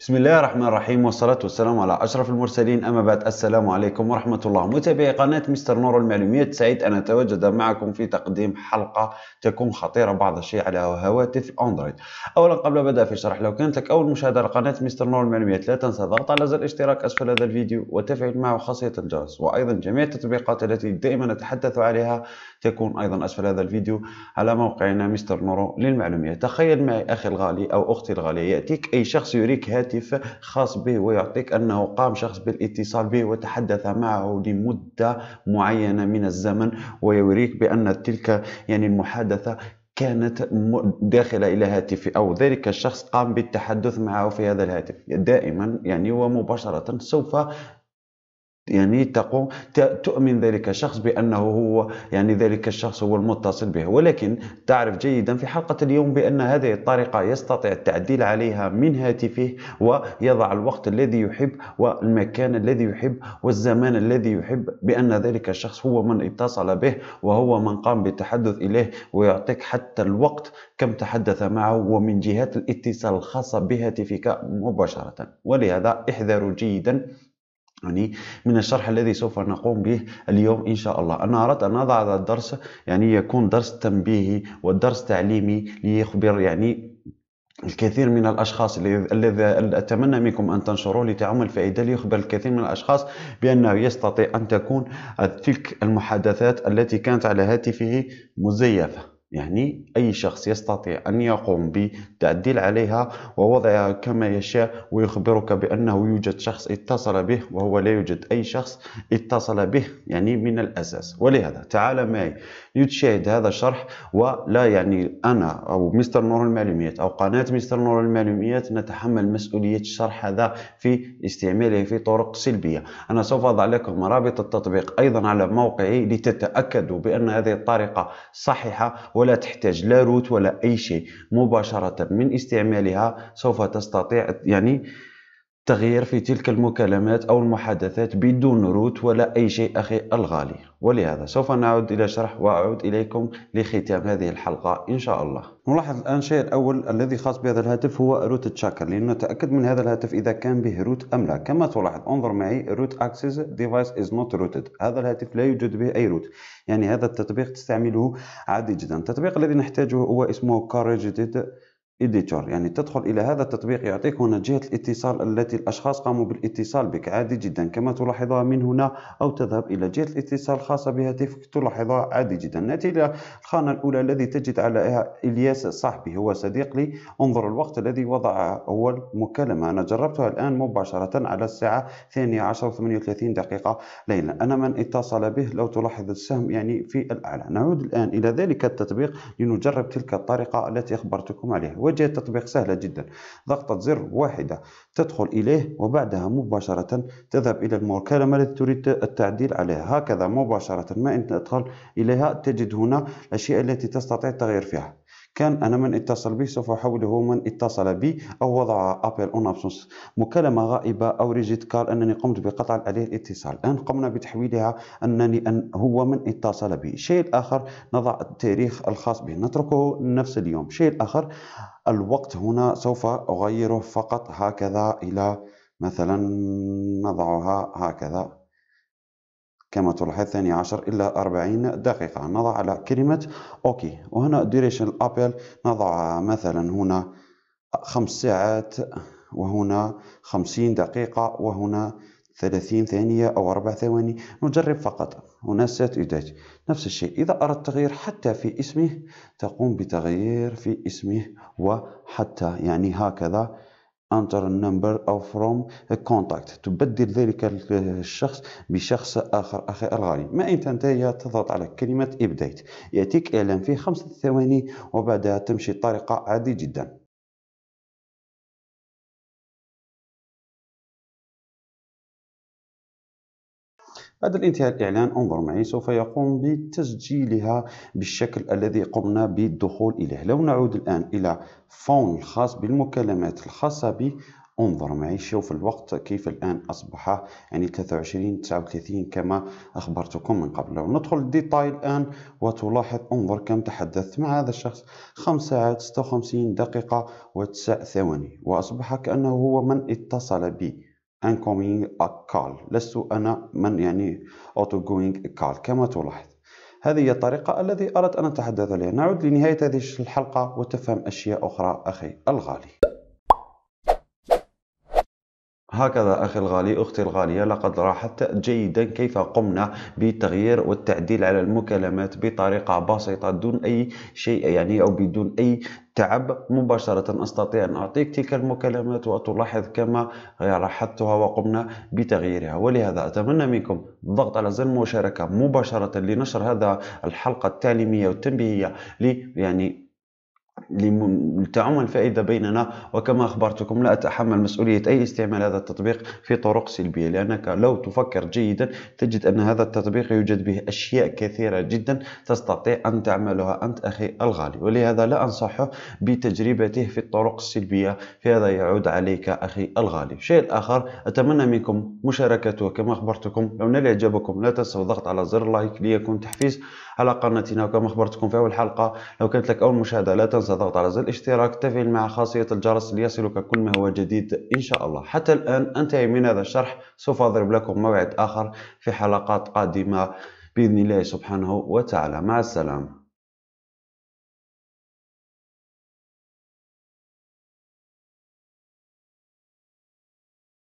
بسم الله الرحمن الرحيم والصلاة والسلام على أشرف المرسلين أما بعد السلام عليكم ورحمة الله متابعي قناة مستر نور المعلومات سعيد أن أتواجد معكم في تقديم حلقة تكون خطيرة بعض الشيء على هواتف أندرويد أولا قبل بدأ في الشرح لو كانت لك أول مشاهدة لقناة مستر نور المعلومات لا تنسى ضغط على زر الاشتراك أسفل هذا الفيديو وتفعيل معه خاصية الجرس وأيضا جميع التطبيقات التي دائما نتحدث عليها تكون أيضا أسفل هذا الفيديو على موقعنا مستر نور للمعلوميات تخيل معي أخي الغالي أو أختي الغالية يأتيك أي شخص يريك هاتف هاتف خاص به ويعطيك أنه قام شخص بالاتصال به وتحدث معه لمدة معينة من الزمن ويوريك بأن تلك يعني المحادثة كانت داخلة إلى هاتفي أو ذلك الشخص قام بالتحدث معه في هذا الهاتف دائما يعني ومباشرة سوف يعني تقوم تؤمن ذلك الشخص بانه هو يعني ذلك الشخص هو المتصل به ولكن تعرف جيدا في حلقه اليوم بان هذه الطريقه يستطيع التعديل عليها من هاتفه ويضع الوقت الذي يحب والمكان الذي يحب والزمان الذي يحب بان ذلك الشخص هو من اتصل به وهو من قام بالتحدث اليه ويعطيك حتى الوقت كم تحدث معه ومن جهات الاتصال الخاصه بهاتفك مباشره ولهذا احذروا جيدا يعني من الشرح الذي سوف نقوم به اليوم إن شاء الله أنا أردت أن أضع هذا الدرس يعني يكون درس تنبيهي ودرس تعليمي ليخبر يعني الكثير من الاشخاص الذي اتمنى منكم ان تنشروه لتعم الفائده ليخبر الكثير من الاشخاص بانه يستطيع ان تكون تلك المحادثات التي كانت على هاتفه مزيفه يعني أي شخص يستطيع أن يقوم بتعديل عليها ووضعها كما يشاء ويخبرك بأنه يوجد شخص اتصل به وهو لا يوجد أي شخص اتصل به يعني من الأساس ولهذا تعال معي لتشاهد هذا الشرح ولا يعني أنا أو مستر نور المعلوميات أو قناة مستر نور المعلوميات نتحمل مسؤولية الشرح هذا في استعماله في طرق سلبية أنا سوف أضع لكم رابط التطبيق أيضا على موقعي لتتأكدوا بأن هذه الطريقة صحيحة ولا تحتاج لا روت ولا أي شيء مباشرة من استعمالها سوف تستطيع يعني التغيير في تلك المكالمات أو المحادثات بدون روت ولا أي شيء أخي الغالي ولهذا سوف نعود إلى شرح وأعود إليكم لختام هذه الحلقة إن شاء الله نلاحظ الآن الشيء الأول الذي خاص بهذا الهاتف هو روت تشاكر لنتأكد من هذا الهاتف إذا كان به روت أم لا كما تلاحظ انظر معي روت أكسس ديفايس إز نوت روتد هذا الهاتف لا يوجد به أي روت يعني هذا التطبيق تستعمله عادي جدا التطبيق الذي نحتاجه هو اسمه كارجيتد إديتور يعني تدخل إلى هذا التطبيق يعطيك هنا جهة الاتصال التي الأشخاص قاموا بالاتصال بك عادي جدا كما تلاحظها من هنا أو تذهب إلى جهة الاتصال الخاصة بهاتفك تلاحظها عادي جدا نأتي إلى الخانة الأولى الذي تجد عليها إلياس صاحبي هو صديق لي انظر الوقت الذي وضع أول مكالمة أنا جربتها الآن مباشرة على الساعة 12 38 دقيقة ليلا أنا من اتصل به لو تلاحظ السهم يعني في الأعلى نعود الآن إلى ذلك التطبيق لنجرب تلك الطريقة التي أخبرتكم عليها وجهة التطبيق سهلة جدا ضغطة زر واحدة تدخل إليه وبعدها مباشرة تذهب إلى المكالمة التي تريد التعديل عليها هكذا مباشرة ما أنت تدخل إليها تجد هنا الأشياء التي تستطيع التغيير فيها كان أنا من اتصل به سوف أحوله من اتصل بي أو وضع أبل أون أبسونس مكالمة غائبة أو ريجيت كال أنني قمت بقطع عليه الاتصال الآن قمنا بتحويلها أنني أن هو من اتصل بي شيء اخر نضع التاريخ الخاص به نتركه نفس اليوم شيء اخر الوقت هنا سوف أغيره فقط هكذا إلى مثلا نضعها هكذا كما تلاحظ ثاني عشر إلى أربعين دقيقة نضع على كلمة أوكي وهنا ديريشن الأبل نضع مثلا هنا خمس ساعات وهنا خمسين دقيقة وهنا ثلاثين ثانية أو أربع ثواني نجرب فقط هنا ساتيدات نفس الشيء إذا أردت تغيير حتى في اسمه تقوم بتغيير في اسمه وحتى يعني هكذا enter number أو from contact تبدل ذلك الشخص بشخص آخر أخي الغالي ما إن أنت تضغط على كلمة إبديت يأتيك إعلان في خمسة ثواني وبعدها تمشي الطريقة عادي جداً بعد الانتهاء الإعلان انظر معي سوف يقوم بتسجيلها بالشكل الذي قمنا بالدخول إليه لو نعود الآن إلى فون الخاص بالمكالمات الخاصة به انظر معي شوف الوقت كيف الآن أصبح يعني 23 39 كما أخبرتكم من قبل لو ندخل الديتاي الآن وتلاحظ انظر كم تحدثت مع هذا الشخص 5 ساعات 56 دقيقة و9 ثواني وأصبح كأنه هو من اتصل بي incoming call لست أنا من يعني outgoing call كما تلاحظ هذه هي الطريقة التي أردت أن أتحدث عليها نعود لنهاية هذه الحلقة وتفهم أشياء أخرى أخي الغالي هكذا أخي الغالي أختي الغالية لقد راحت جيدا كيف قمنا بالتغيير والتعديل على المكالمات بطريقة بسيطة دون أي شيء يعني أو بدون أي تعب مباشرة أستطيع أن أعطيك تلك المكالمات وتلاحظ كما لاحظتها وقمنا بتغييرها ولهذا أتمنى منكم الضغط على زر المشاركة مباشرة لنشر هذا الحلقة التعليمية والتنبيهية لي يعني لتعم الفائدة بيننا وكما أخبرتكم لا أتحمل مسؤولية أي استعمال هذا التطبيق في طرق سلبية لأنك لو تفكر جيدا تجد أن هذا التطبيق يوجد به أشياء كثيرة جدا تستطيع أن تعملها أنت أخي الغالي ولهذا لا أنصحه بتجربته في الطرق السلبية فهذا يعود عليك أخي الغالي شيء آخر أتمنى منكم مشاركته كما أخبرتكم لو نال إعجابكم لا تنسوا الضغط على زر لايك ليكون تحفيز على قناتنا وكما أخبرتكم في أول حلقة لو كانت لك أول مشاهدة لا تنسى تضغط على زر الاشتراك تفعيل مع خاصية الجرس ليصلك كل ما هو جديد إن شاء الله حتى الآن أنتهي من هذا الشرح سوف أضرب لكم موعد آخر في حلقات قادمة بإذن الله سبحانه وتعالى مع السلامة